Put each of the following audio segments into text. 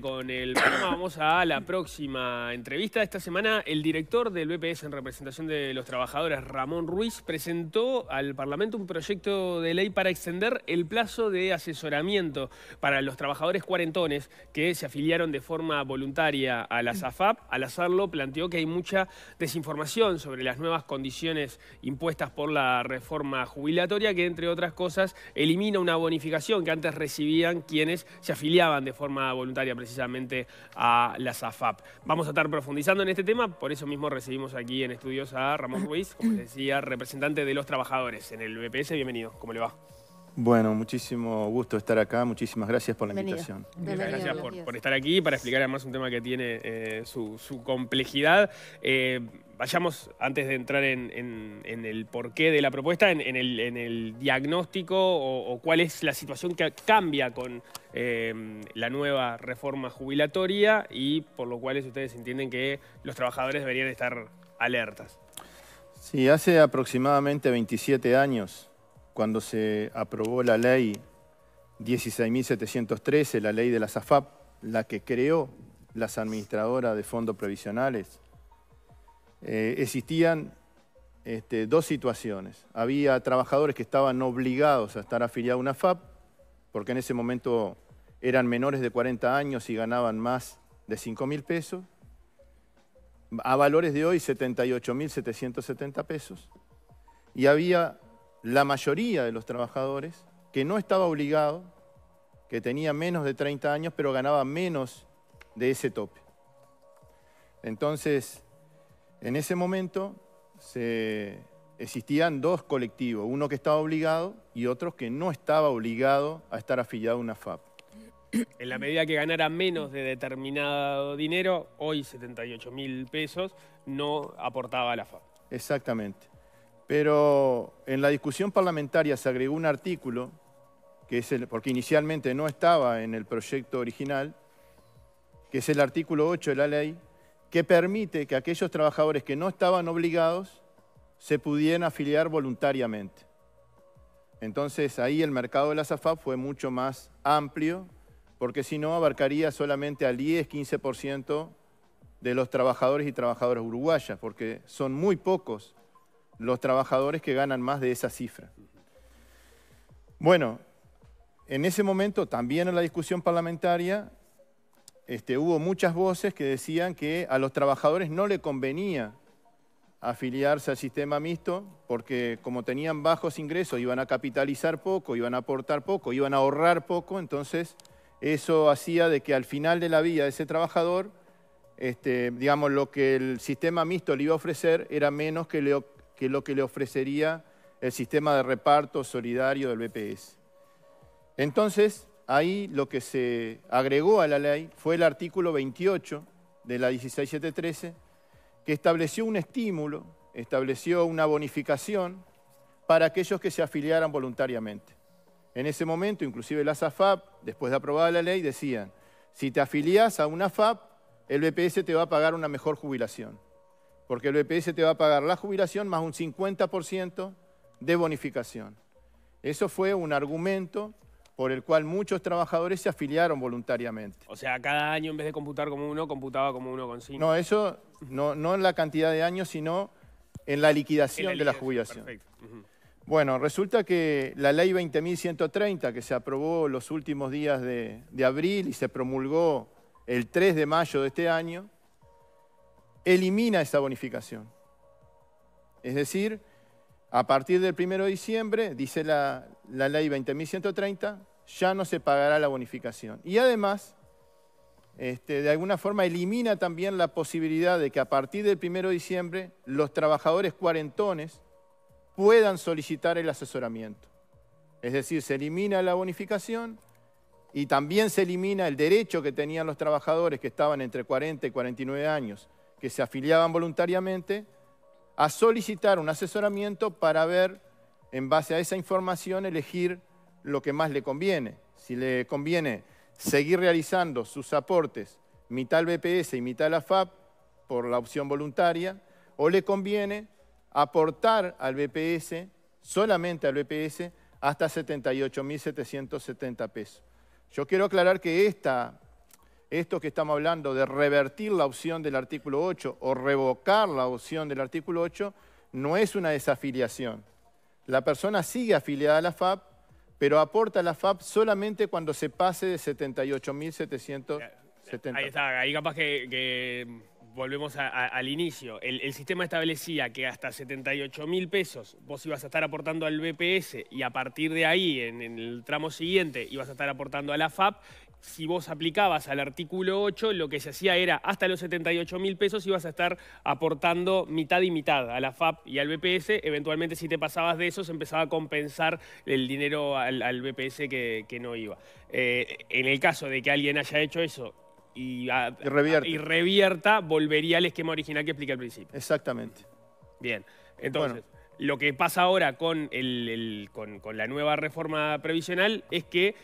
con el programa. Vamos a la próxima entrevista. Esta semana el director del BPS en representación de los trabajadores, Ramón Ruiz, presentó al Parlamento un proyecto de ley para extender el plazo de asesoramiento para los trabajadores cuarentones que se afiliaron de forma voluntaria a la SAFAP. Al hacerlo planteó que hay mucha desinformación sobre las nuevas condiciones impuestas por la reforma jubilatoria que, entre otras cosas, elimina una bonificación que antes recibían quienes se afiliaban de forma voluntaria precisamente a la SAFAP. Vamos a estar profundizando en este tema, por eso mismo recibimos aquí en estudios a Ramón Ruiz, como les decía, representante de los trabajadores en el BPS. Bienvenido, ¿cómo le va? Bueno, muchísimo gusto estar acá, muchísimas gracias por la invitación. Muchas gracias por, estar aquí para explicar además un tema que tiene eh, su, complejidad. Eh, vayamos, antes de entrar en, el porqué de la propuesta, en, el, diagnóstico o, cuál es la situación que cambia con em, la nueva reforma jubilatoria y por lo cual ustedes entienden que los trabajadores deberían estar alertas. Sí, hace aproximadamente 27 años, cuando se aprobó la ley 16.713, la ley de la SAFAP, la que creó las administradoras de fondos provisionales, eh, existían este, dos situaciones. Había trabajadores que estaban obligados a estar afiliados a una FAP, porque en ese momento eran menores de 40 años y ganaban más de 5 mil pesos, a valores de hoy 78.770 pesos, y había la mayoría de los trabajadores que no estaba obligado, que tenía menos de 30 años, pero ganaba menos de ese tope. Entonces, en ese momento se, existían dos colectivos, uno que estaba obligado y otro que no estaba obligado a estar afiliado a una FAP. En la medida que ganara menos de determinado dinero, hoy 78 mil pesos, no aportaba a la FAP. Exactamente. Pero en la discusión parlamentaria se agregó un artículo, que es porque inicialmente no estaba en el proyecto original, que es el artículo 8 de la ley, que permite que aquellos trabajadores que no estaban obligados se pudieran afiliar voluntariamente. Entonces ahí el mercado de la SAFAP fue mucho más amplio, porque si no abarcaría solamente al 10-15% de los trabajadores y trabajadoras uruguayas, porque son muy pocos los trabajadores que ganan más de esa cifra. Bueno, en ese momento, también en la discusión parlamentaria, este, hubo muchas voces que decían que a los trabajadores no le convenía afiliarse al sistema mixto porque como tenían bajos ingresos iban a capitalizar poco, iban a aportar poco, iban a ahorrar poco, entonces eso hacía de que al final de la vida de ese trabajador, este, digamos, lo que el sistema mixto le iba a ofrecer era menos que, que lo que le ofrecería el sistema de reparto solidario del BPS. Entonces, ahí lo que se agregó a la ley fue el artículo 28 de la 16713, que estableció un estímulo, estableció una bonificación para aquellos que se afiliaran voluntariamente. En ese momento, inclusive las AFAP, después de aprobada la ley, decían, si te afilias a una AFAP, el BPS te va a pagar una mejor jubilación, porque el BPS te va a pagar la jubilación más un 50% de bonificación. Eso fue un argumento por el cual muchos trabajadores se afiliaron voluntariamente. O sea, cada año en vez de computar como uno, computaba como uno con cinco. No, eso no, no en la cantidad de años, sino en la liquidación, de la jubilación. Bueno, resulta que la ley 20.130, que se aprobó los últimos días de, abril y se promulgó el 3 de mayo de este año, elimina esa bonificación. Es decir, a partir del 1 de diciembre, dice la, la ley 20.130, ya no se pagará la bonificación. Y además, este, de alguna forma elimina también la posibilidad de que a partir del 1 de diciembre los trabajadores cuarentones puedan solicitar el asesoramiento. Es decir, se elimina la bonificación y también se elimina el derecho que tenían los trabajadores que estaban entre 40 y 49 años, que se afiliaban voluntariamente, a solicitar un asesoramiento para ver, en base a esa información, elegir lo que más le conviene. Si le conviene seguir realizando sus aportes mitad al BPS y mitad a la FAP por la opción voluntaria, o le conviene aportar al BPS, solamente al BPS, hasta 78.770 pesos. Yo quiero aclarar que esto que estamos hablando de revertir la opción del artículo 8 o revocar la opción del artículo 8 no es una desafiliación. La persona sigue afiliada a la FAP, pero aporta la FAP solamente cuando se pase de 78.770. Ahí está, ahí capaz que, volvemos al inicio. El, sistema establecía que hasta 78.000 pesos vos ibas a estar aportando al BPS y a partir de ahí, en, el tramo siguiente, ibas a estar aportando a la FAP si vos aplicabas al artículo 8, lo que se hacía era hasta los 78 mil pesos ibas a estar aportando mitad y mitad a la FAP y al BPS. Eventualmente, si te pasabas de eso, se empezaba a compensar el dinero al, BPS que, no iba. Eh, en el caso de que alguien haya hecho eso y, revierta. volvería al esquema original que expliqué al principio. Exactamente. Bien, entonces... Lo que pasa ahora con, con, con la nueva reforma previsional es que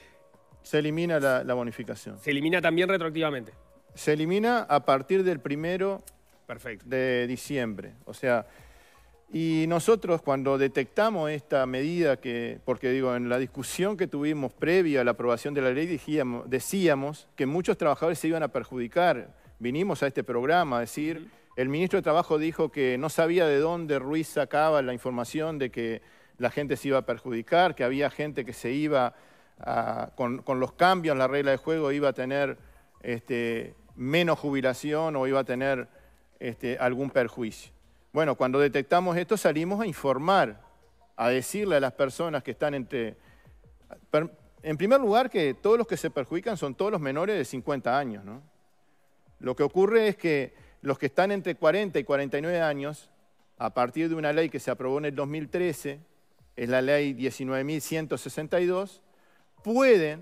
se elimina la, bonificación. Se elimina también retroactivamente. Se elimina a partir del primero de diciembre. O sea, y nosotros cuando detectamos esta medida, que, porque digo, en la discusión que tuvimos previa a la aprobación de la ley decíamos, que muchos trabajadores se iban a perjudicar. Vinimos a este programa a decir, el ministro de Trabajo dijo que no sabía de dónde Ruiz sacaba la información de que la gente se iba a perjudicar, que había gente que se iba con, los cambios en la regla de juego iba a tener este, menos jubilación o iba a tener este, algún perjuicio. Bueno, cuando detectamos esto salimos a informar, a decirle a las personas que están entre... en primer lugar, que todos los que se perjudican son todos los menores de 50 años. ¿no? Lo que ocurre es que los que están entre 40 y 49 años, a partir de una ley que se aprobó en el 2013, es la ley 19.162, pueden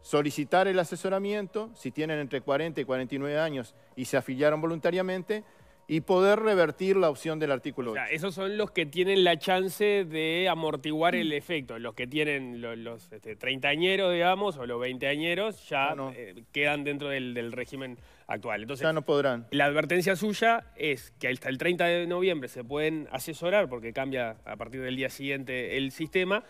solicitar el asesoramiento si tienen entre 40 y 49 años y se afiliaron voluntariamente y poder revertir la opción del artículo o sea, Esos son los que tienen la chance de amortiguar el efecto. Los que tienen los, 30 este, treintañeros, digamos, o los veinteañeros, ya eh, quedan dentro del, régimen actual. Entonces, ya no podrán. La advertencia suya es que hasta el 30 de noviembre se pueden asesorar, porque cambia a partir del día siguiente el sistema,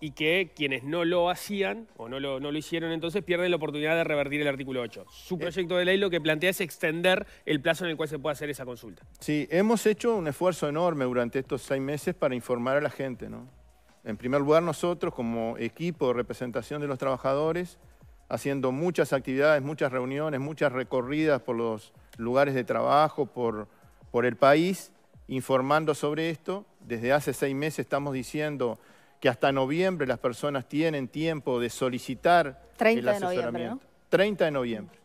y que quienes no lo hacían o no lo, no lo hicieron entonces pierden la oportunidad de revertir el artículo 8. Su eh. proyecto de ley lo que plantea es extender el plazo en el cual se puede hacer esa consulta. Sí, hemos hecho un esfuerzo enorme durante estos seis meses para informar a la gente. ¿no? En primer lugar, nosotros como equipo de representación de los trabajadores, haciendo muchas actividades, muchas reuniones, muchas recorridas por los lugares de trabajo, por, por el país, informando sobre esto. Desde hace seis meses estamos diciendo que hasta noviembre las personas tienen tiempo de solicitar el asesoramiento. De 30 de noviembre.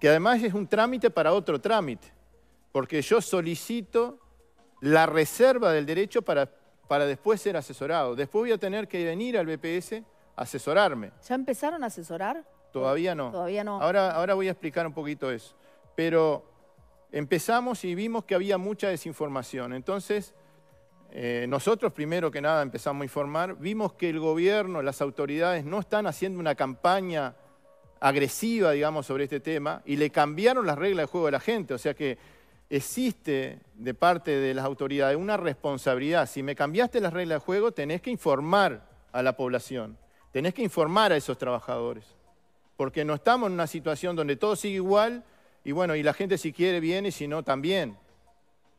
Que además es un trámite para otro trámite, porque yo solicito la reserva del derecho para, para después ser asesorado. Después voy a tener que venir al BPS a asesorarme. ¿Ya empezaron a asesorar? Todavía no. Todavía no. Ahora, ahora voy a explicar un poquito eso. Pero empezamos y vimos que había mucha desinformación. Entonces, eh, nosotros primero que nada empezamos a informar, vimos que el gobierno, las autoridades no están haciendo una campaña agresiva, digamos, sobre este tema y le cambiaron las reglas de juego a la gente. O sea que existe de parte de las autoridades una responsabilidad. Si me cambiaste las reglas de juego, tenés que informar a la población, tenés que informar a esos trabajadores, porque no estamos en una situación donde todo sigue igual y bueno, y la gente si quiere viene y si no también.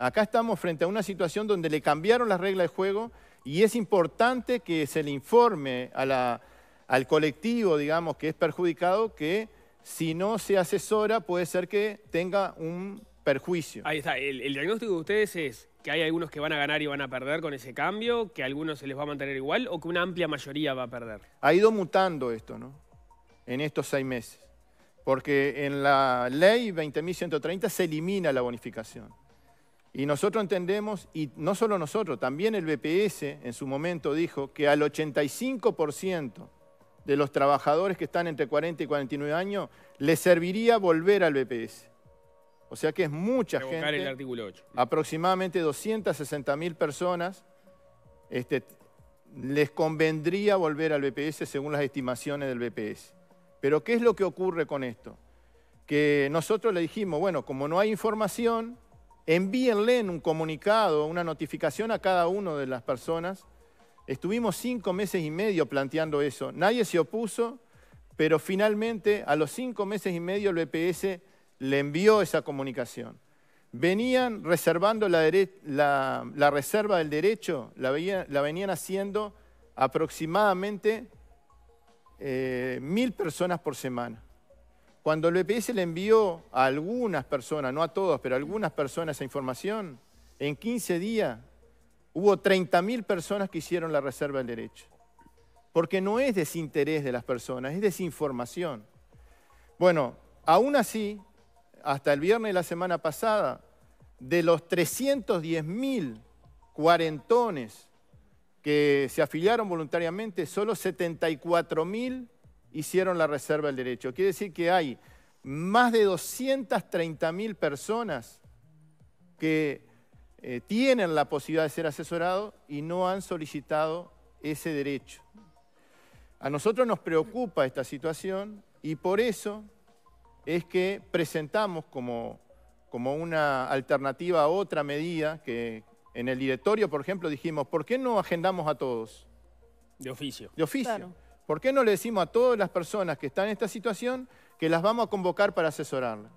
Acá estamos frente a una situación donde le cambiaron las reglas de juego y es importante que se le informe al colectivo, digamos, que es perjudicado, que si no se asesora puede ser que tenga un perjuicio. Ahí está, el, el diagnóstico de ustedes es que hay algunos que van a ganar y van a perder con ese cambio, que a algunos se les va a mantener igual o que una amplia mayoría va a perder. Ha ido mutando esto, ¿no? En estos seis meses. Porque en la ley 20.130 se elimina la bonificación. Y nosotros entendemos, y no solo nosotros, también el BPS en su momento dijo que al 85% de los trabajadores que están entre 40 y 49 años les serviría volver al BPS. O sea que es mucha gente, aproximadamente 260 mil personas, este, les convendría volver al BPS según las estimaciones del BPS. Pero ¿qué es lo que ocurre con esto? Que nosotros le dijimos, bueno, como no hay información, envíenle en un comunicado, una notificación a cada una de las personas. Estuvimos cinco meses y medio planteando eso. Nadie se opuso, pero finalmente a los cinco meses y medio el BPS e le envió esa comunicación. Venían reservando la, reserva del derecho, la, venían haciendo aproximadamente eh, mil personas por semana. Cuando el BPS le envió a algunas personas, no a todos, pero a algunas personas esa información, en 15 días hubo 30.000 personas que hicieron la reserva del derecho. Porque no es desinterés de las personas, es desinformación. Bueno, aún así, hasta el viernes de la semana pasada, de los 310.000 cuarentones que se afiliaron voluntariamente, solo 74.000 hicieron la reserva del derecho. Quiere decir que hay más de 230 mil personas que eh, tienen la posibilidad de ser asesorado y no han solicitado ese derecho. A nosotros nos preocupa esta situación y por eso es que presentamos como, como una alternativa a otra medida que en el directorio, por ejemplo, dijimos, ¿por qué no agendamos a todos? De oficio. De oficio. ¿Por qué no le decimos a todas las personas que están en esta situación que las vamos a convocar para asesorarlas?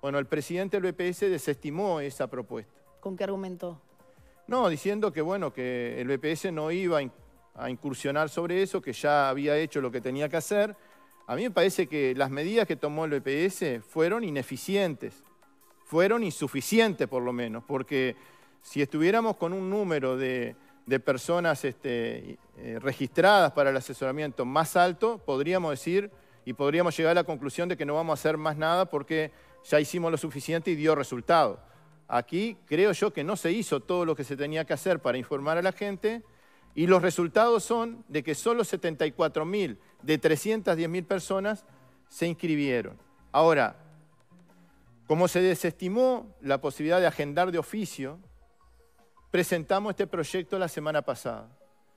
Bueno, el presidente del BPS desestimó esa propuesta. ¿Con qué argumentó? No, diciendo que bueno, que el BPS no iba a incursionar sobre eso, que ya había hecho lo que tenía que hacer. A mí me parece que las medidas que tomó el BPS fueron ineficientes, fueron insuficientes por lo menos, porque si estuviéramos con un número de de personas este, eh, registradas para el asesoramiento más alto, podríamos decir y podríamos llegar a la conclusión de que no vamos a hacer más nada porque ya hicimos lo suficiente y dio resultado. Aquí creo yo que no se hizo todo lo que se tenía que hacer para informar a la gente y los resultados son de que solo 74.000 de 310.000 personas se inscribieron. Ahora, como se desestimó la posibilidad de agendar de oficio, presentamos este proyecto la semana pasada.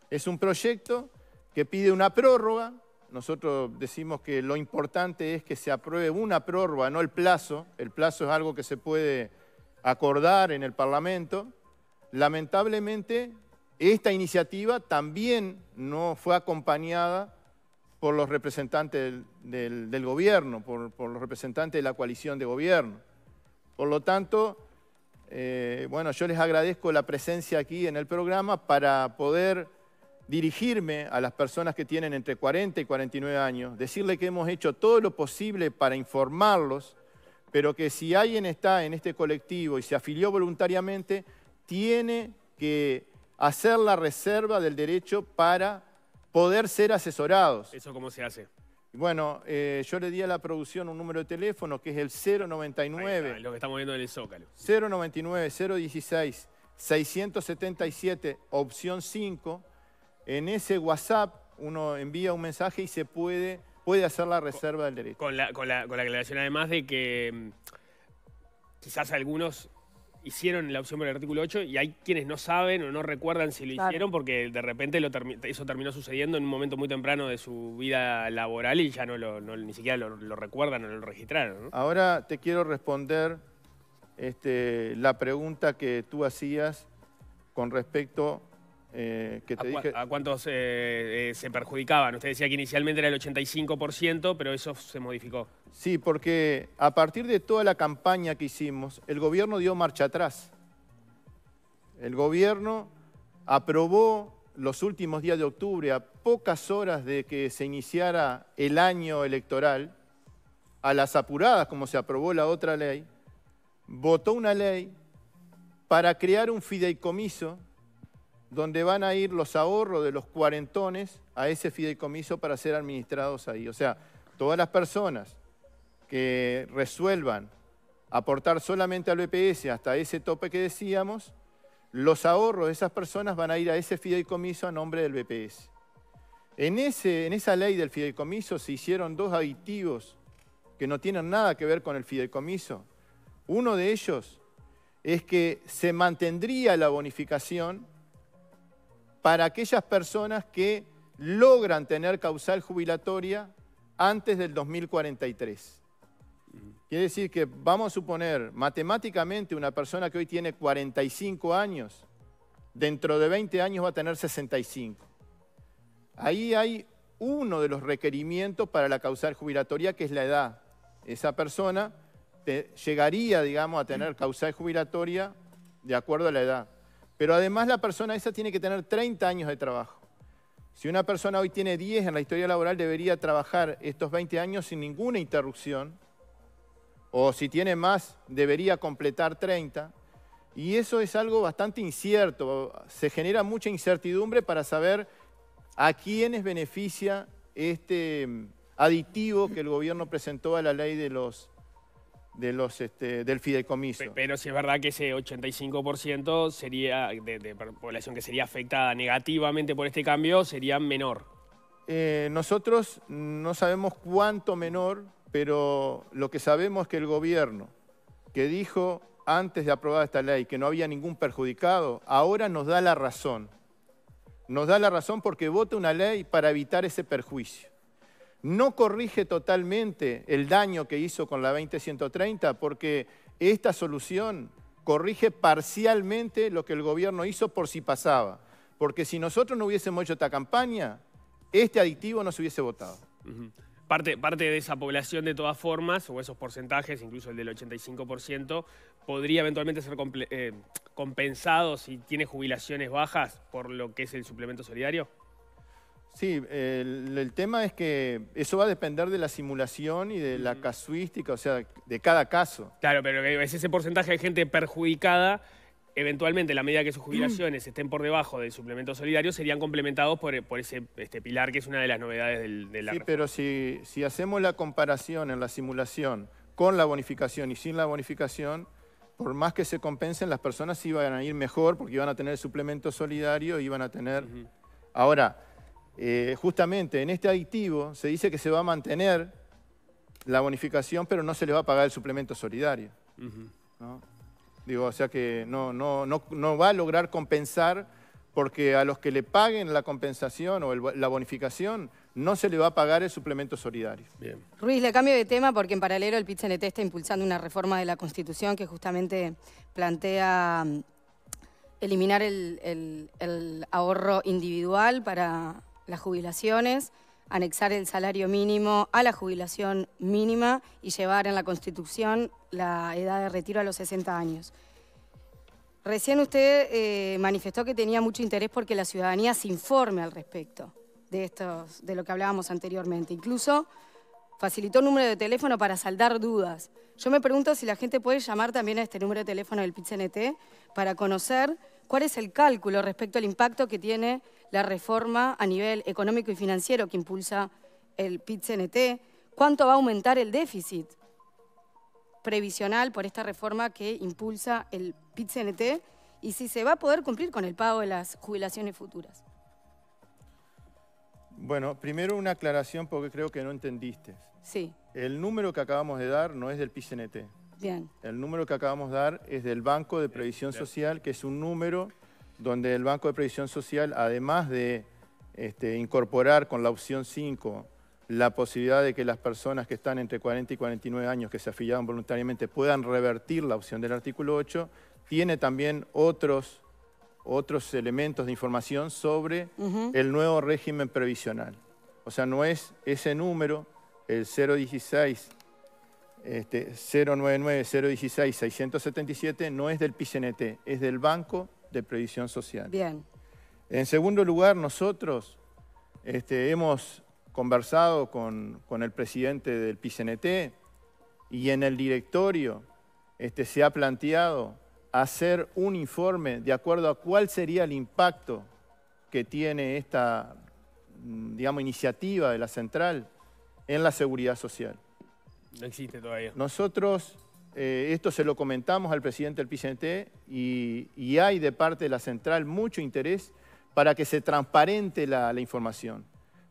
Es un proyecto que pide una prórroga. Nosotros decimos que lo importante es que se apruebe una prórroga, no el plazo. El plazo es algo que se puede acordar en el Parlamento. Lamentablemente, esta iniciativa también no fue acompañada por los representantes del, gobierno, por, por los representantes de la coalición de gobierno. Por lo tanto, eh, bueno, yo les agradezco la presencia aquí en el programa para poder dirigirme a las personas que tienen entre 40 y 49 años, decirle que hemos hecho todo lo posible para informarlos, pero que si alguien está en este colectivo y se afilió voluntariamente, tiene que hacer la reserva del derecho para poder ser asesorados. ¿Eso cómo se hace? Bueno, eh, yo le di a la producción un número de teléfono que es el 099. lo que estamos viendo en el Zócalo. 099 016 677 opción 5. En ese WhatsApp uno envía un mensaje y se puede, puede hacer la reserva del derecho. Con la, con con la aclaración además de que mm, quizás algunos hicieron la opción por el artículo 8 y hay quienes no saben o no recuerdan si lo hicieron porque de repente lo eso terminó sucediendo en un momento muy temprano de su vida laboral y ya no, ni siquiera lo, recuerdan o lo registraron. Ahora te quiero responder este, la pregunta que tú hacías con respecto eh, ¿A cuántos eh, eh, se perjudicaban? Usted decía que inicialmente era el 85%, pero eso se modificó. Sí, porque a partir de toda la campaña que hicimos, el gobierno dio marcha atrás. El gobierno aprobó los últimos días de octubre, a pocas horas de que se iniciara el año electoral, a las apuradas, como se aprobó la otra ley, votó una ley para crear un fideicomiso donde van a ir los ahorros de los cuarentones a ese fideicomiso para ser administrados ahí. O sea, todas las personas que resuelvan aportar solamente al BPS hasta ese tope que decíamos, los ahorros de esas personas van a ir a ese fideicomiso a nombre del BPS. En, ese, en esa ley del fideicomiso se hicieron dos aditivos que no tienen nada que ver con el fideicomiso. Uno de ellos es que se mantendría la bonificación para aquellas personas que logran tener causal jubilatoria antes del 2043. Quiere decir que vamos a suponer matemáticamente una persona que hoy tiene 45 años, dentro de 20 años va a tener 65. Ahí hay uno de los requerimientos para la causal jubilatoria, que es la edad. Esa persona llegaría, digamos, a tener causal jubilatoria de acuerdo a la edad. Pero además la persona esa tiene que tener 30 años de trabajo. Si una persona hoy tiene 10 en la historia laboral, debería trabajar estos 20 años sin ninguna interrupción. O si tiene más, debería completar 30. Y eso es algo bastante incierto. Se genera mucha incertidumbre para saber a quiénes beneficia este mm, aditivo que el gobierno presentó a la ley de los los, este, del fideicomiso. Pero si es verdad que ese 85% sería de, población que sería afectada negativamente por este cambio sería menor. Eh, nosotros no sabemos cuánto menor, pero lo que sabemos es que el gobierno que dijo antes de aprobar esta ley que no había ningún perjudicado, ahora nos da la razón. Nos da la razón porque vota una ley para evitar ese perjuicio no corrige totalmente el daño que hizo con la 20 porque esta solución corrige parcialmente lo que el gobierno hizo por si pasaba. Porque si nosotros no hubiésemos hecho esta campaña, este adictivo no se hubiese votado. parte, parte de esa población, de todas formas, o esos porcentajes, incluso el del 85%, podría eventualmente ser eh, compensado si tiene jubilaciones bajas por lo que es el suplemento solidario. Sí, el, tema es que eso va a depender de la simulación y de la casuística, o sea, de cada caso. Claro, pero es ese porcentaje de gente perjudicada. Eventualmente, a la medida que sus jubilaciones estén por debajo del suplemento solidario, serían complementados por, ese este pilar que es una de las novedades del, de Sí, pero si, hacemos la comparación en la simulación con la bonificación y sin la bonificación, por más que se compensen, las personas iban a ir mejor porque iban a tener el suplemento solidario, y iban a tener... Ahora, eh, justamente en este aditivo se dice que se va a mantener la bonificación, pero no se le va a pagar el suplemento solidario. Digo, o sea que no, no, no, va a lograr compensar porque a los que le paguen la compensación o la bonificación no se le va a pagar el suplemento solidario. Ruiz, le cambio de tema porque en paralelo el pit está impulsando una reforma de la Constitución que justamente plantea mm, eliminar el ahorro individual para las jubilaciones, anexar el salario mínimo a la jubilación mínima y llevar en la Constitución la edad de retiro a los 60 años. Recién usted eh, manifestó que tenía mucho interés porque la ciudadanía se informe al respecto de, estos, de lo que hablábamos anteriormente. Incluso facilitó un número de teléfono para saldar dudas. Yo me pregunto si la gente puede llamar también a este número de teléfono del PITCNT para conocer cuál es el cálculo respecto al impacto que tiene la reforma a nivel económico y financiero que impulsa el PIT-CNT, cuánto va a aumentar el déficit previsional por esta reforma que impulsa el PIT-CNT y si se va a poder cumplir con el pago de las jubilaciones futuras. Bueno, primero una aclaración porque creo que no entendiste. Sí. El número que acabamos de dar no es del PIT-CNT. El número que acabamos de dar es del Banco de Previsión Social, que es un número donde el Banco de Previsión Social, además de este, incorporar con la opción 5 la posibilidad de que las personas que están entre 40 y 49 años que se afiliaron voluntariamente puedan revertir la opción del artículo 8, tiene también otros, otros elementos de información sobre el nuevo régimen previsional. O sea, no es ese número, el 016 099-016-677 este, no es del PICNT, es del Banco de Previsión Social. Bien. En segundo lugar, nosotros este, hemos conversado con, el presidente del PICNT y en el directorio este, se ha planteado hacer un informe de acuerdo a cuál sería el impacto que tiene esta mm, digamos, iniciativa de la central en la seguridad social. No existe todavía. Nosotros, eh, esto se lo comentamos al presidente del PCNT y, hay de parte de la central mucho interés para que se transparente la, información,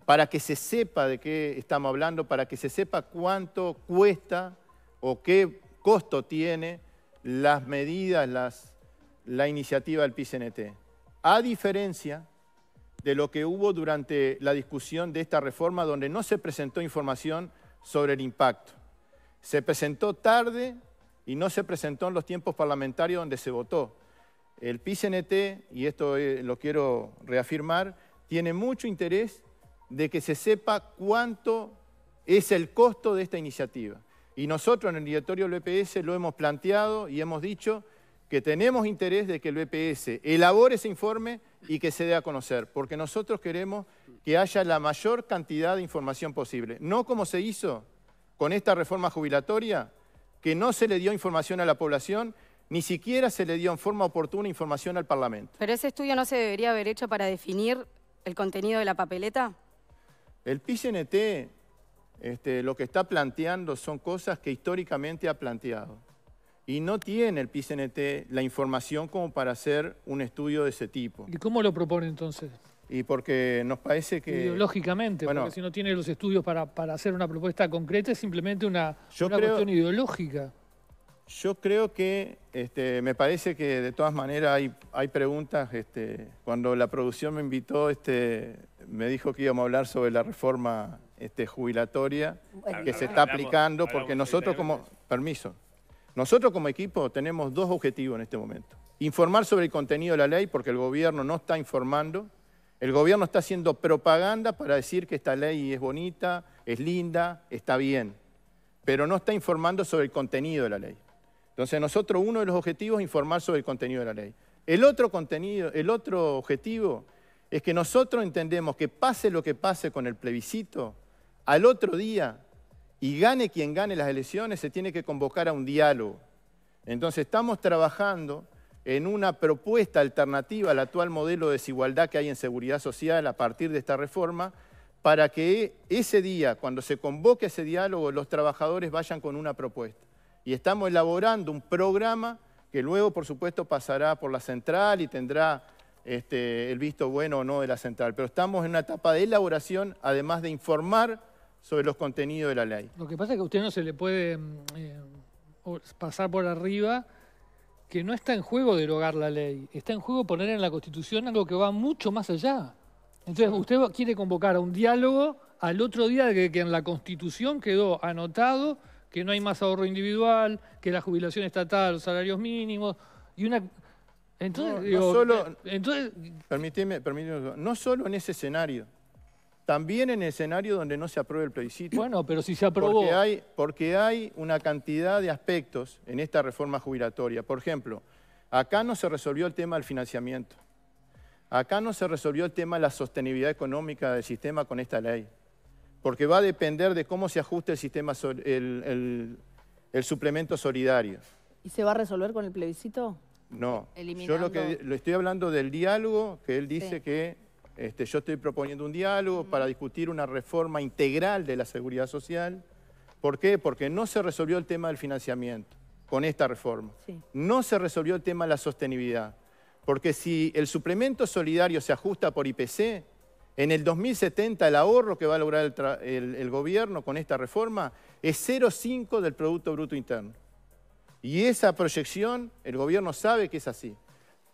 para que se sepa de qué estamos hablando, para que se sepa cuánto cuesta o qué costo tiene las medidas, las, la iniciativa del PCNT. A diferencia de lo que hubo durante la discusión de esta reforma donde no se presentó información sobre el impacto. Se presentó tarde y no se presentó en los tiempos parlamentarios donde se votó. El PICNT, y esto eh, lo quiero reafirmar, tiene mucho interés de que se sepa cuánto es el costo de esta iniciativa. Y nosotros en el directorio del EPS lo hemos planteado y hemos dicho que tenemos interés de que el BPS e elabore ese informe y que se dé a conocer, porque nosotros queremos que haya la mayor cantidad de información posible. No como se hizo con esta reforma jubilatoria que no se le dio información a la población ni siquiera se le dio en forma oportuna información al Parlamento. ¿Pero ese estudio no se debería haber hecho para definir el contenido de la papeleta? El PCNT este, lo que está planteando son cosas que históricamente ha planteado. Y no tiene el PCNT la información como para hacer un estudio de ese tipo. ¿Y cómo lo propone entonces? y porque nos parece que... Ideológicamente, porque si no tiene los estudios para, hacer una propuesta concreta es simplemente una, cuestión ideológica. Yo creo que, este, me parece que de todas maneras hay, hay preguntas. Este, cuando la producción me invitó, este, me dijo que íbamos a hablar sobre la reforma jubilatoria que se está aplicando, porque nosotros como... Permiso. Nosotros como equipo tenemos dos objetivos en este momento. Informar sobre el contenido de la ley, porque el gobierno no está informando el gobierno está haciendo propaganda para decir que esta ley es bonita, es linda, está bien, pero no está informando sobre el contenido de la ley. Entonces nosotros uno de los objetivos es informar sobre el contenido de la ley. El otro, contenido, el otro objetivo es que nosotros entendemos que pase lo que pase con el plebiscito, al otro día, y gane quien gane las elecciones, se tiene que convocar a un diálogo. Entonces estamos trabajando en una propuesta alternativa al actual modelo de desigualdad que hay en seguridad social a partir de esta reforma, para que ese día, cuando se convoque ese diálogo, los trabajadores vayan con una propuesta. Y estamos elaborando un programa que luego, por supuesto, pasará por la central y tendrá este, el visto bueno o no de la central. Pero estamos en una etapa de elaboración, además de informar sobre los contenidos de la ley. Lo que pasa es que a usted no se le puede mm, eh, pasar por arriba que no está en juego derogar la ley, está en juego poner en la Constitución algo que va mucho más allá. Entonces, usted quiere convocar a un diálogo al otro día de que en la Constitución quedó anotado que no hay más ahorro individual, que la jubilación estatal, salarios mínimos, y una... Entonces, no, no eh, no solo en ese escenario, también en el escenario donde no se apruebe el plebiscito. Bueno, pero si se aprobó... Porque hay, una cantidad de aspectos en esta reforma jubilatoria. Por ejemplo, acá no se resolvió el tema del financiamiento. Acá no se resolvió el tema de la sostenibilidad económica del sistema con esta ley. Porque va a depender de cómo se ajuste el sistema, el, suplemento solidario. ¿Y se va a resolver con el plebiscito? No. Yo lo que lo estoy hablando del diálogo que él dice que este, yo estoy proponiendo un diálogo para discutir una reforma integral de la seguridad social. ¿Por qué? Porque no se resolvió el tema del financiamiento con esta reforma. No se resolvió el tema de la sostenibilidad. Porque si el suplemento solidario se ajusta por IPC, en el 2070 el ahorro que va a lograr el, el gobierno con esta reforma es 0,5 del Producto Bruto Interno. Y esa proyección, el gobierno sabe que es así.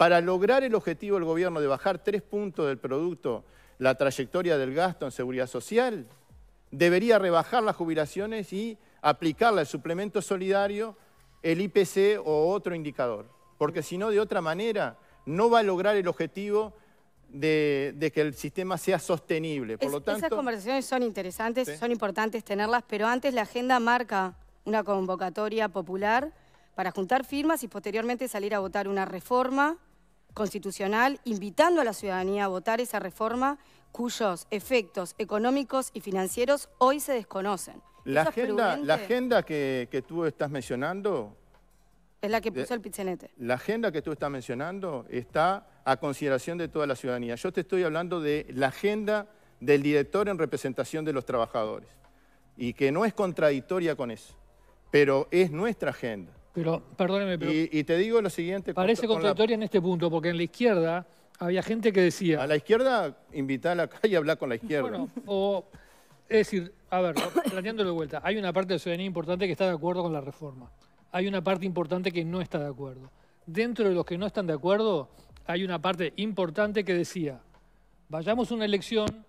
Para lograr el objetivo del gobierno de bajar tres puntos del producto la trayectoria del gasto en seguridad social, debería rebajar las jubilaciones y aplicar el suplemento solidario, el IPC o otro indicador. Porque si no, de otra manera, no va a lograr el objetivo de, que el sistema sea sostenible. Por lo tanto, esas conversaciones son interesantes, son importantes tenerlas, pero antes la agenda marca una convocatoria popular para juntar firmas y posteriormente salir a votar una reforma constitucional invitando a la ciudadanía a votar esa reforma cuyos efectos económicos y financieros hoy se desconocen. La agenda, que, que, tú estás mencionando... Es la que puso el Pizzenete. La agenda que tú estás mencionando está a consideración de toda la ciudadanía. Yo te estoy hablando de la agenda del director en representación de los trabajadores y que no es contradictoria con eso, pero es nuestra agenda. Pero, perdóneme, pero... Y, te digo lo siguiente... Parece contradictoria en este punto, porque en la izquierda había gente que decía... A la izquierda, la calle a hablar con la izquierda. Bueno, o... Es decir, a ver, planteándolo de vuelta, hay una parte de la ciudadanía importante que está de acuerdo con la reforma. Hay una parte importante que no está de acuerdo. Dentro de los que no están de acuerdo, hay una parte importante que decía, vayamos a una elección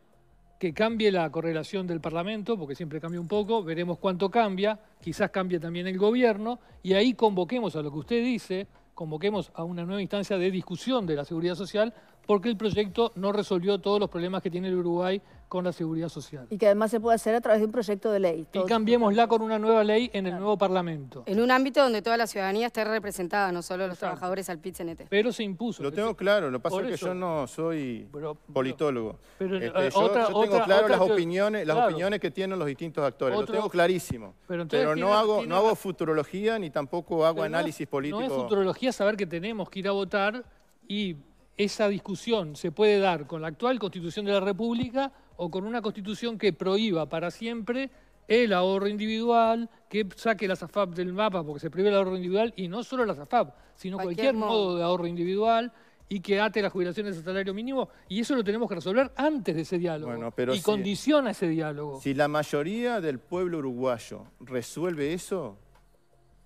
que cambie la correlación del Parlamento, porque siempre cambia un poco, veremos cuánto cambia, quizás cambie también el gobierno, y ahí convoquemos a lo que usted dice, convoquemos a una nueva instancia de discusión de la seguridad social porque el proyecto no resolvió todos los problemas que tiene el Uruguay con la seguridad social. Y que además se puede hacer a través de un proyecto de ley. Y cambiémosla con una nueva ley en el nuevo Parlamento. En un ámbito donde toda la ciudadanía esté representada, no solo los trabajadores al pit Pero se impuso. Lo tengo claro, lo que pasa es que yo no soy politólogo. Pero, este, eh, yo, tengo claras claro las, opiniones, las opiniones que tienen los distintos actores, lo tengo clarísimo. Pero, no, hago, no hago futurología ni tampoco hago análisis político. No es futurología saber que tenemos que ir a votar y esa discusión se puede dar con la actual Constitución de la República o con una Constitución que prohíba para siempre el ahorro individual, que saque las AFAP del mapa porque se prohíbe el ahorro individual y no solo las AFAP, sino cualquier, modo. de ahorro individual y que ate las jubilaciones al salario mínimo, y eso lo tenemos que resolver antes de ese diálogo. y condiciona ese diálogo. Si la mayoría del pueblo uruguayo resuelve eso,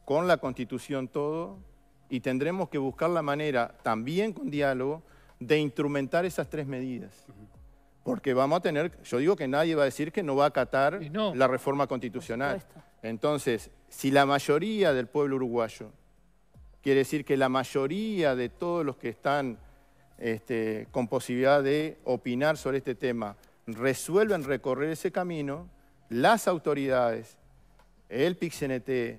con la constitución todo, y tendremos que buscar la manera, también con diálogo, de instrumentar esas tres medidas. Porque vamos a tener, yo digo que nadie va a decir que no va a acatar la reforma constitucional. Entonces, si la mayoría del pueblo uruguayo, quiere decir que la mayoría de todos los que están este, con posibilidad de opinar sobre este tema, resuelven recorrer ese camino, las autoridades, el PICNT,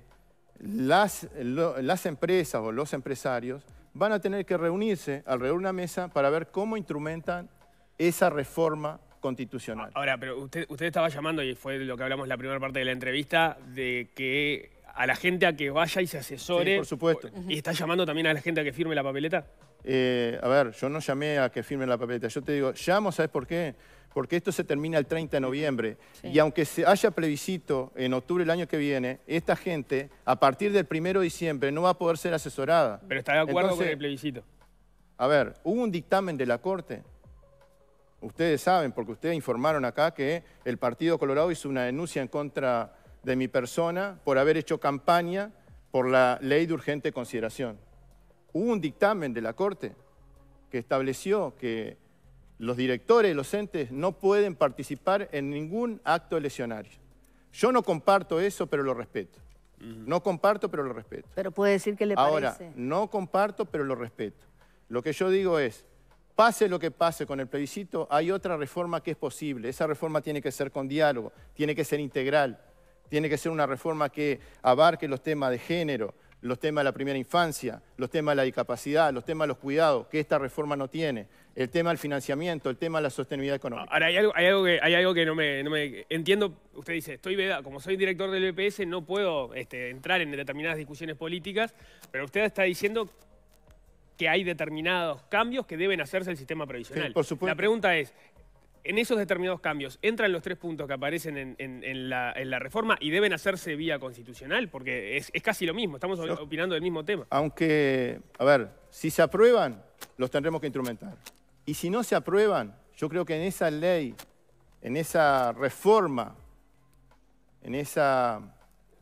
las, las empresas o los empresarios van a tener que reunirse alrededor de una mesa para ver cómo instrumentan esa reforma constitucional. Ahora, pero usted, usted estaba llamando, y fue lo que hablamos en la primera parte de la entrevista, de que a la gente a que vaya y se asesore. por supuesto. ¿Y está llamando también a la gente a que firme la papeleta? Eh, a ver, yo no llamé a que firmen la papeleta, yo te digo, llamo, ¿sabes por qué? Porque esto se termina el 30 de noviembre. Y aunque se haya plebiscito en octubre del año que viene, esta gente, a partir del 1 de diciembre, no va a poder ser asesorada. Pero está de acuerdo con el plebiscito. A ver, hubo un dictamen de la Corte. Ustedes saben, porque ustedes informaron acá que el Partido Colorado hizo una denuncia en contra de mi persona por haber hecho campaña por la ley de urgente consideración hubo un dictamen de la Corte que estableció que los directores, los entes, no pueden participar en ningún acto lesionario. Yo no comparto eso, pero lo respeto. No comparto, pero lo respeto. Pero puede decir que le Ahora, parece. Ahora, no comparto, pero lo respeto. Lo que yo digo es, pase lo que pase con el plebiscito, hay otra reforma que es posible. Esa reforma tiene que ser con diálogo, tiene que ser integral, tiene que ser una reforma que abarque los temas de género, los temas de la primera infancia, los temas de la discapacidad, los temas de los cuidados, que esta reforma no tiene, el tema del financiamiento, el tema de la sostenibilidad económica. Ahora, hay algo, que, no, me, Entiendo, usted dice, estoy vedado, como soy director del BPS e no puedo este, entrar en determinadas discusiones políticas, pero usted está diciendo que hay determinados cambios que deben hacerse al sistema previsional. por supuesto. La pregunta es, en esos determinados cambios entran los tres puntos que aparecen en, la, reforma y deben hacerse vía constitucional, porque es, casi lo mismo, estamos opinando del mismo tema. Aunque, a ver, si se aprueban, los tendremos que instrumentar. Y si no se aprueban, yo creo que en esa ley, en esa reforma, en esa,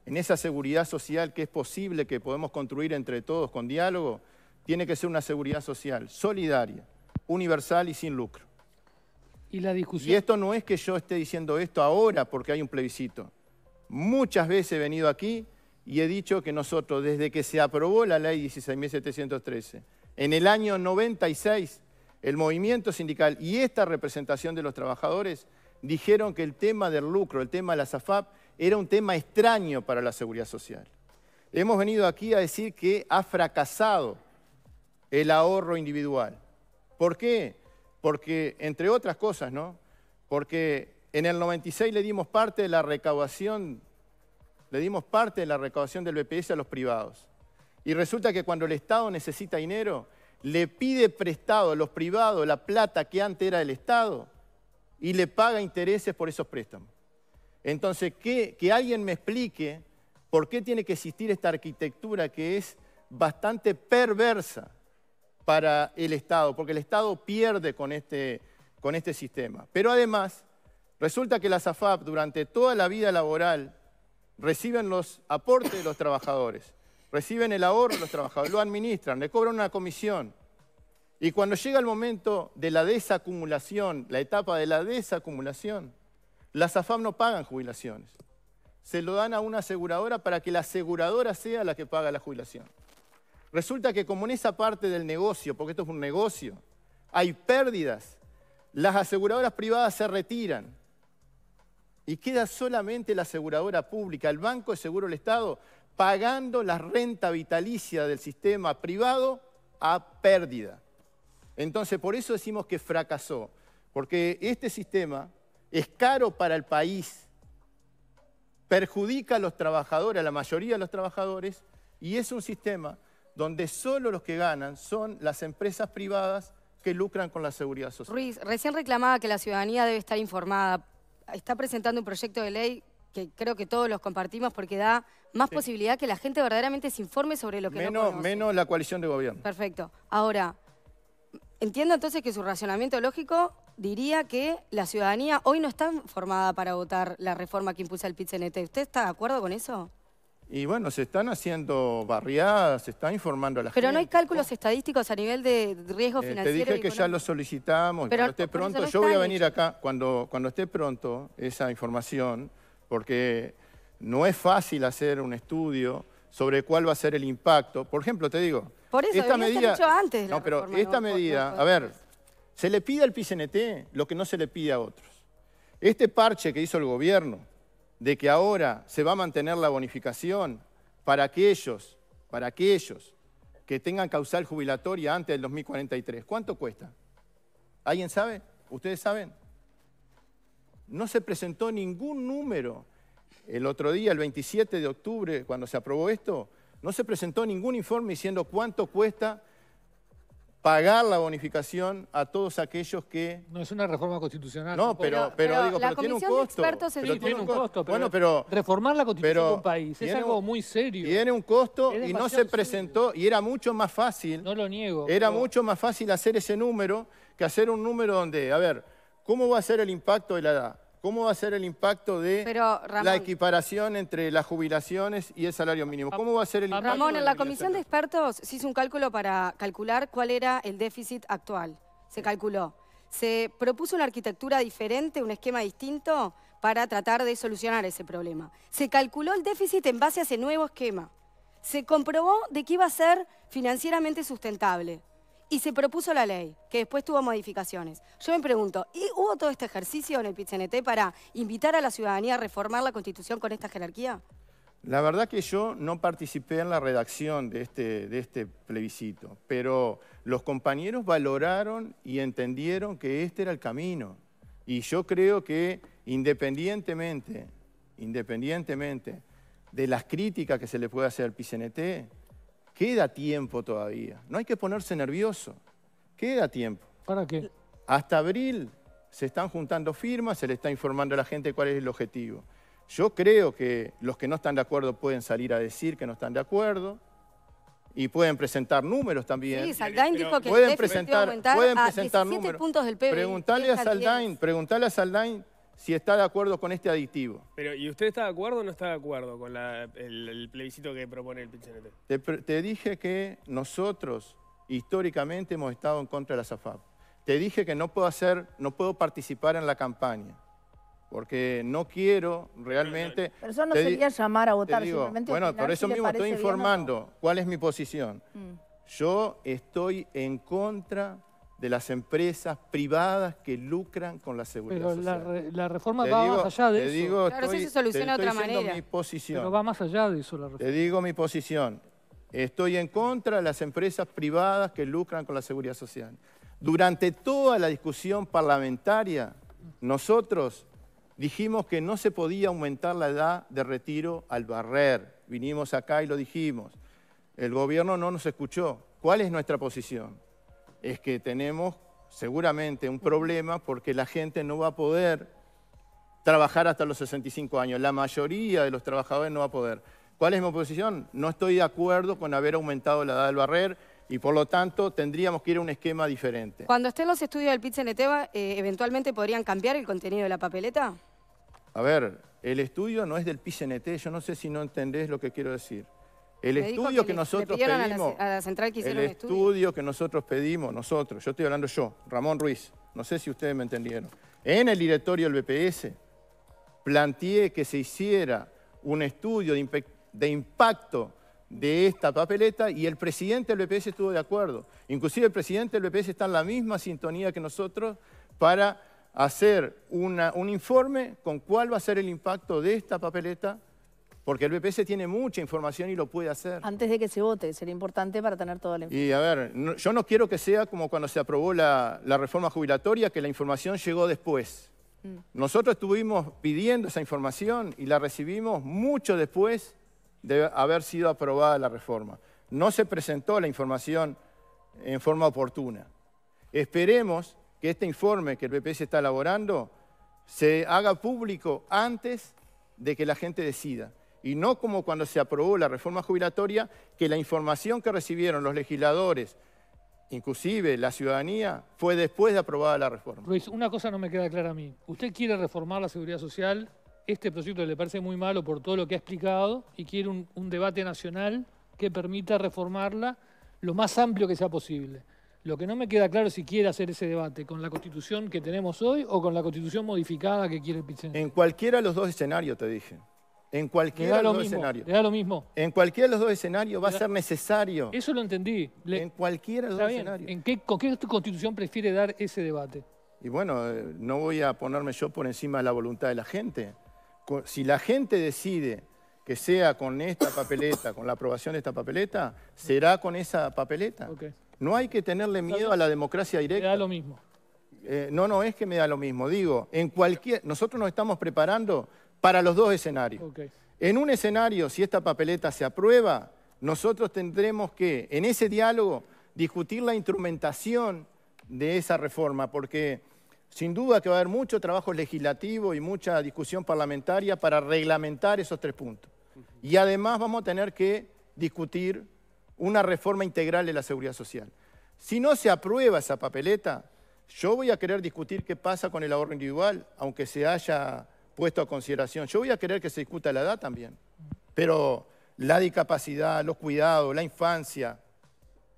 en esa seguridad social que es posible que podemos construir entre todos con diálogo, tiene que ser una seguridad social solidaria, universal y sin lucro. Y esto no es que yo esté diciendo esto ahora porque hay un plebiscito. Muchas veces he venido aquí y he dicho que nosotros, desde que se aprobó la ley 16.713, en el año 96, el movimiento sindical y esta representación de los trabajadores dijeron que el tema del lucro, el tema de la SAFAP, era un tema extraño para la seguridad social. Hemos venido aquí a decir que ha fracasado el ahorro individual. ¿Por qué? porque, entre otras cosas, ¿no? Porque en el 96 le dimos parte de la recaudación, le dimos parte de la recaudación del BPS a los privados. Y resulta que cuando el Estado necesita dinero, le pide prestado a los privados la plata que antes era del Estado y le paga intereses por esos préstamos. Entonces, que, que alguien me explique por qué tiene que existir esta arquitectura que es bastante perversa para el Estado, porque el Estado pierde con este, con este sistema. Pero además, resulta que las AFAP durante toda la vida laboral reciben los aportes de los trabajadores, reciben el ahorro de los trabajadores, lo administran, le cobran una comisión. Y cuando llega el momento de la desacumulación, la etapa de la desacumulación, las AFAP no pagan jubilaciones. Se lo dan a una aseguradora para que la aseguradora sea la que paga la jubilación. Resulta que como en esa parte del negocio, porque esto es un negocio, hay pérdidas, las aseguradoras privadas se retiran y queda solamente la aseguradora pública, el Banco de Seguro del Estado, pagando la renta vitalicia del sistema privado a pérdida. Entonces, por eso decimos que fracasó, porque este sistema es caro para el país, perjudica a los trabajadores, a la mayoría de los trabajadores, y es un sistema donde solo los que ganan son las empresas privadas que lucran con la seguridad social. Ruiz, recién reclamaba que la ciudadanía debe estar informada. Está presentando un proyecto de ley que creo que todos los compartimos porque da más posibilidad que la gente verdaderamente se informe sobre lo que menos, no Menos la coalición de gobierno. Perfecto. Ahora, entiendo entonces que su racionamiento lógico diría que la ciudadanía hoy no está formada para votar la reforma que impulsa el pit ¿Usted está de acuerdo con eso? Y bueno, se están haciendo barriadas, se están informando a la gente. Pero no hay cálculos estadísticos a nivel de riesgo eh, financiero. te dije que ya lo solicitamos, cuando esté pronto, yo voy a venir acá, cuando, cuando esté pronto esa información, porque no es fácil hacer un estudio sobre cuál va a ser el impacto. Por ejemplo, te digo... Por eso, esta medida, antes No, pero esta medida, a ver, se le pide al PCNT lo que no se le pide a otros. Este parche que hizo el gobierno, de que ahora se va a mantener la bonificación para aquellos, para aquellos que tengan causal jubilatoria antes del 2043. ¿Cuánto cuesta? ¿Alguien sabe? ¿Ustedes saben? No se presentó ningún número. El otro día, el 27 de octubre, cuando se aprobó esto, no se presentó ningún informe diciendo cuánto cuesta pagar la bonificación a todos aquellos que... No es una reforma constitucional. No, pero, pero, digo, pero tiene un costo. tiene un costo. Bueno, pero, reformar la constitución de un país es algo muy serio. Tiene un costo y no se presentó, y era mucho más fácil... No lo niego. Era mucho más fácil hacer ese número que hacer un número donde, a ver, ¿cómo va a ser el impacto de la edad? ¿Cómo va a ser el impacto de la equiparación entre las jubilaciones y el salario mínimo? ¿Cómo va a ser el impacto? Ramón, en la, comisión de expertos se hizo un cálculo para calcular cuál era el déficit actual. Se calculó. Se propuso una arquitectura diferente, un esquema distinto para tratar de solucionar ese problema. Se calculó el déficit en base a ese nuevo esquema. Se comprobó de que iba a ser financieramente sustentable y se propuso la ley, que después tuvo modificaciones. Yo me pregunto, ¿y hubo todo este ejercicio en el PCNT e para invitar a la ciudadanía a reformar la Constitución con esta jerarquía? La verdad que yo no participé en la redacción de este, de este plebiscito, pero los compañeros valoraron y entendieron que este era el camino. Y yo creo que independientemente, independientemente de las críticas que se le puede hacer al PCNT, Queda tiempo todavía. No hay que ponerse nervioso. Queda tiempo. ¿Para qué? Hasta abril se están juntando firmas, se le está informando a la gente cuál es el objetivo. Yo creo que los que no están de acuerdo pueden salir a decir que no están de acuerdo y pueden presentar números también. Sí, Saldain dijo que pueden presentar, pueden presentar a números. puntos del Preguntale a Saldain, preguntale a Saldain si está de acuerdo con este aditivo. Pero, ¿y usted está de acuerdo o no está de acuerdo con el, plebiscito que propone el Pinche Te, te, dije que nosotros históricamente hemos estado en contra de la SAFAP. Te dije que no puedo hacer, no puedo participar en la campaña. Porque no quiero realmente... Pero eso no sería llamar a votar, simplemente Bueno, por eso mismo estoy informando cuál es mi posición. Mm. Yo estoy en contra de las empresas privadas que lucran con la seguridad social. La, la reforma va más allá de eso. Digo, claro, se soluciona de otra manera. Mi posición. Pero va más allá de eso la reforma. Te digo mi posición. Estoy en contra de las empresas privadas que lucran con la seguridad social. Durante toda la discusión parlamentaria, nosotros dijimos que no se podía aumentar la edad de retiro al barrer. Vinimos acá y lo dijimos. El gobierno no nos escuchó. ¿Cuál es nuestra posición? es que tenemos seguramente un problema porque la gente no va a poder trabajar hasta los 65 años. La mayoría de los trabajadores no va a poder. ¿Cuál es mi posición? No estoy de acuerdo con haber aumentado la edad del barrer y por lo tanto tendríamos que ir a un esquema diferente. Cuando estén los estudios del pit eh, ¿eventualmente podrían cambiar el contenido de la papeleta? A ver, el estudio no es del PCNT, yo no sé si no entendés lo que quiero decir. El estudio que, nosotros pedimos, el estudio, que nosotros pedimos, nosotros, yo estoy hablando yo, Ramón Ruiz, no sé si ustedes me entendieron, en el directorio del BPS planteé que se hiciera un estudio de, impacto de esta papeleta y el presidente del BPS estuvo de acuerdo. Inclusive el presidente del BPS está en la misma sintonía que nosotros para hacer un informe con cuál va a ser el impacto de esta papeleta porque el BPS tiene mucha información y lo puede hacer. Antes de que se vote, sería importante para tener toda la información. Y a ver, yo no quiero que sea como cuando se aprobó la, reforma jubilatoria, que la información llegó después. Mm. Nosotros estuvimos pidiendo esa información y la recibimos mucho después de haber sido aprobada la reforma. No se presentó la información en forma oportuna. Esperemos que este informe que el BPS está elaborando se haga público antes de que la gente decida y no como cuando se aprobó la reforma jubilatoria, que la información que recibieron los legisladores, inclusive la ciudadanía, fue después de aprobada la reforma. Luis, una cosa no me queda clara a mí. Usted quiere reformar la seguridad social, este proyecto le parece muy malo por todo lo que ha explicado y quiere un, debate nacional que permita reformarla lo más amplio que sea posible. Lo que no me queda claro es si quiere hacer ese debate con la constitución que tenemos hoy o con la constitución modificada que quiere el En cualquiera de los dos escenarios, te dije. En cualquiera de los dos escenarios. da lo mismo. En cualquiera de los dos escenarios va a ser necesario. Eso lo entendí. En cualquiera de los dos escenarios. ¿En qué, ¿Con qué constitución prefiere dar ese debate? Y bueno, eh, no voy a ponerme yo por encima de la voluntad de la gente. Si la gente decide que sea con esta papeleta, con la aprobación de esta papeleta, será con esa papeleta. No hay que tenerle miedo a la democracia directa. da lo mismo. Eh, no, no es que me da lo mismo. Digo, en cualquier... Nosotros nos estamos preparando para los dos escenarios. En un escenario, si esta papeleta se aprueba, nosotros tendremos que, en ese diálogo, discutir la instrumentación de esa reforma, porque sin duda que va a haber mucho trabajo legislativo y mucha discusión parlamentaria para reglamentar esos tres puntos. Y además vamos a tener que discutir una reforma integral de la seguridad social. Si no se aprueba esa papeleta, yo voy a querer discutir qué pasa con el ahorro individual, aunque se haya puesto a consideración. Yo voy a querer que se discuta la edad también, pero la discapacidad, los cuidados, la infancia,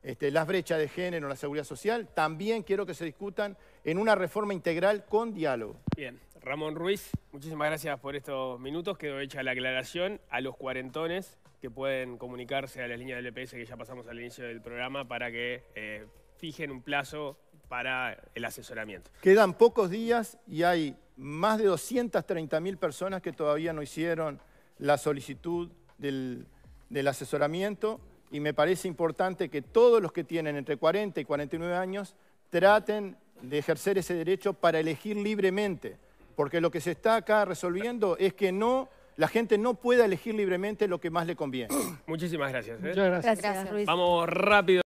este, las brechas de género, la seguridad social, también quiero que se discutan en una reforma integral con diálogo. Bien, Ramón Ruiz, muchísimas gracias por estos minutos. Quedó hecha la aclaración a los cuarentones que pueden comunicarse a las líneas del EPS que ya pasamos al inicio del programa para que eh, fijen un plazo para el asesoramiento. Quedan pocos días y hay más de 230.000 personas que todavía no hicieron la solicitud del, asesoramiento y me parece importante que todos los que tienen entre 40 y 49 años traten de ejercer ese derecho para elegir libremente, porque lo que se está acá resolviendo es que no la gente no pueda elegir libremente lo que más le conviene. Muchísimas gracias. ¿eh? Muchas gracias. gracias. Vamos rápido.